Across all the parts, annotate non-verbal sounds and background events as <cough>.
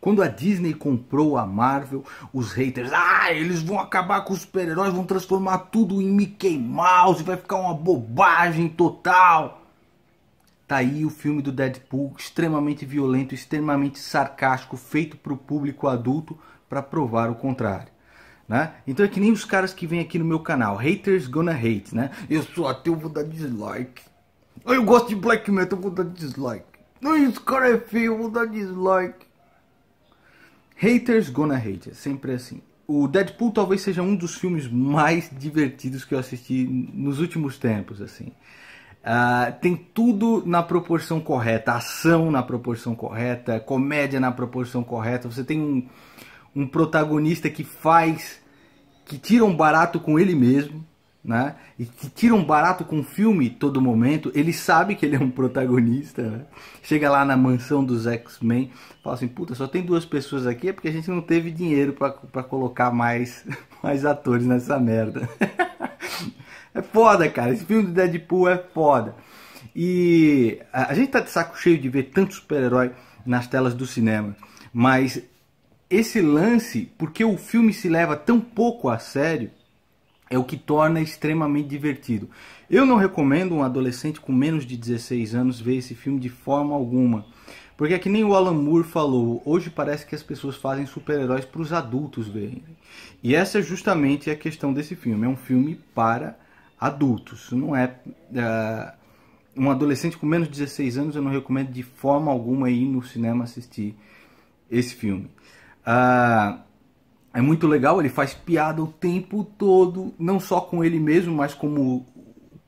Quando a Disney comprou a Marvel, os haters, ah, eles vão acabar com os super-heróis, vão transformar tudo em Mickey Mouse, vai ficar uma bobagem total. Tá aí o filme do Deadpool, extremamente violento, extremamente sarcástico, feito para o público adulto para provar o contrário. Né? Então é que nem os caras que vêm aqui no meu canal, haters gonna hate, né? Eu sou ateu, vou dar dislike. Eu gosto de black metal, vou dar dislike. Esse cara é feio, vou dar dislike. Haters gonna hate, é sempre assim. O Deadpool talvez seja um dos filmes mais divertidos que eu assisti nos últimos tempos, assim. Uh, tem tudo na proporção correta, ação na proporção correta, comédia na proporção correta. Você tem um, um protagonista que faz, que tira um barato com ele mesmo, né? E que tiram um barato com o filme todo momento. Ele sabe que ele é um protagonista, né? Chega lá na mansão dos X-Men, fala assim: "Puta, só tem duas pessoas aqui, é porque a gente não teve dinheiro para colocar mais <laughs> mais atores nessa merda". <laughs> é foda, cara. Esse filme do Deadpool é foda. E a gente tá de saco cheio de ver tanto super-herói nas telas do cinema, mas esse lance, porque o filme se leva tão pouco a sério, é o que torna extremamente divertido. Eu não recomendo um adolescente com menos de 16 anos ver esse filme de forma alguma. Porque é que nem o Alan Moore falou, hoje parece que as pessoas fazem super-heróis para os adultos verem. E essa é justamente a questão desse filme. É um filme para adultos. Não é. Uh, um adolescente com menos de 16 anos eu não recomendo de forma alguma ir no cinema assistir esse filme. Uh, é muito legal, ele faz piada o tempo todo, não só com ele mesmo, mas como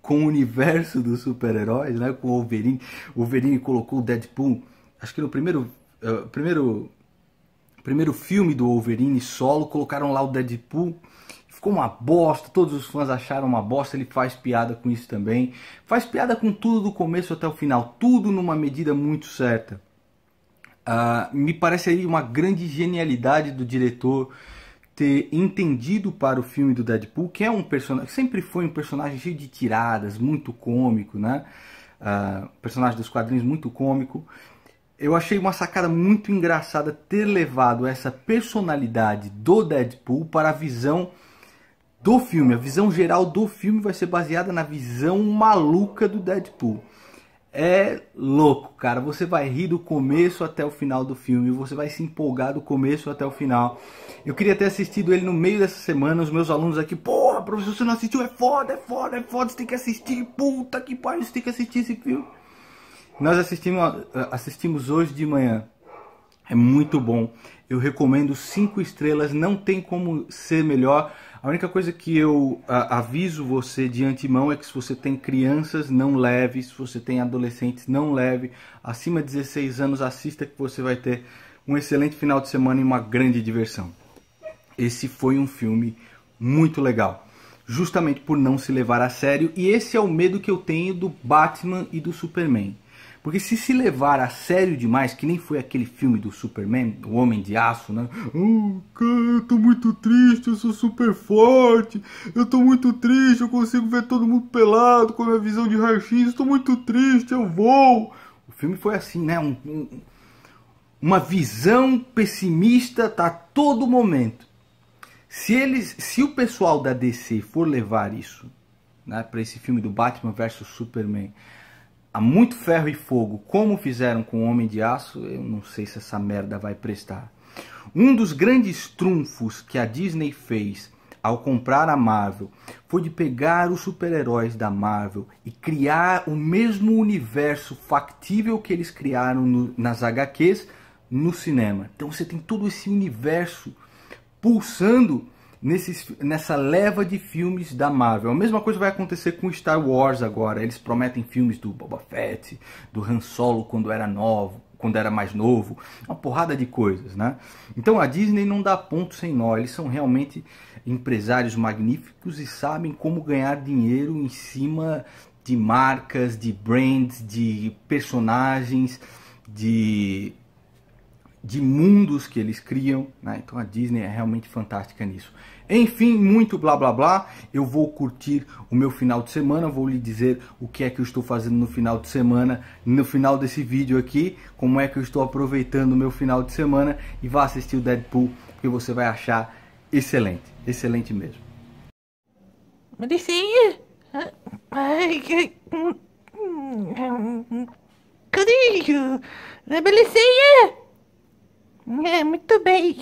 com o universo dos super-heróis, né? Com o Wolverine. O Wolverine colocou o Deadpool, acho que no primeiro, uh, primeiro, primeiro filme do Wolverine solo, colocaram lá o Deadpool. Ficou uma bosta, todos os fãs acharam uma bosta, ele faz piada com isso também. Faz piada com tudo do começo até o final, tudo numa medida muito certa. Uh, me parece aí uma grande genialidade do diretor ter entendido para o filme do Deadpool, que é um personagem, sempre foi um personagem cheio de tiradas, muito cômico, né? Uh, personagem dos quadrinhos muito cômico. Eu achei uma sacada muito engraçada ter levado essa personalidade do Deadpool para a visão do filme. A visão geral do filme vai ser baseada na visão maluca do Deadpool é louco, cara. Você vai rir do começo até o final do filme, você vai se empolgar do começo até o final. Eu queria ter assistido ele no meio dessa semana, os meus alunos aqui, porra, professor, você não assistiu? É foda, é foda, é foda, você tem que assistir, puta que pariu, você tem que assistir esse filme. Nós assistimos, assistimos hoje de manhã. É muito bom. Eu recomendo cinco estrelas, não tem como ser melhor. A única coisa que eu a, aviso você de antemão é que se você tem crianças, não leve. Se você tem adolescentes, não leve. Acima de 16 anos, assista que você vai ter um excelente final de semana e uma grande diversão. Esse foi um filme muito legal justamente por não se levar a sério, e esse é o medo que eu tenho do Batman e do Superman. Porque se se levar a sério demais, que nem foi aquele filme do Superman, o Homem de Aço, né? Oh, cara, eu tô muito triste, eu sou super forte, eu tô muito triste, eu consigo ver todo mundo pelado com a minha visão de raio-x, tô muito triste, eu vou. O filme foi assim, né? Um, um, uma visão pessimista tá a todo momento. Se eles, se o pessoal da DC for levar isso, né, para esse filme do Batman versus Superman, a muito ferro e fogo, como fizeram com o Homem de Aço, eu não sei se essa merda vai prestar. Um dos grandes trunfos que a Disney fez ao comprar a Marvel foi de pegar os super-heróis da Marvel e criar o mesmo universo factível que eles criaram no, nas HQs no cinema. Então você tem todo esse universo pulsando nesses, nessa leva de filmes da Marvel. A mesma coisa vai acontecer com Star Wars agora. Eles prometem filmes do Boba Fett, do Han Solo quando era novo, quando era mais novo, uma porrada de coisas, né? Então a Disney não dá ponto sem nó. Eles são realmente empresários magníficos e sabem como ganhar dinheiro em cima de marcas, de brands, de personagens, de de mundos que eles criam, né? então a Disney é realmente fantástica nisso. Enfim, muito blá blá blá. Eu vou curtir o meu final de semana, vou lhe dizer o que é que eu estou fazendo no final de semana, no final desse vídeo aqui, como é que eu estou aproveitando o meu final de semana e vá assistir o Deadpool, que você vai achar excelente, excelente mesmo. Maricinha! Cadê? Maricinha! É, muito bem.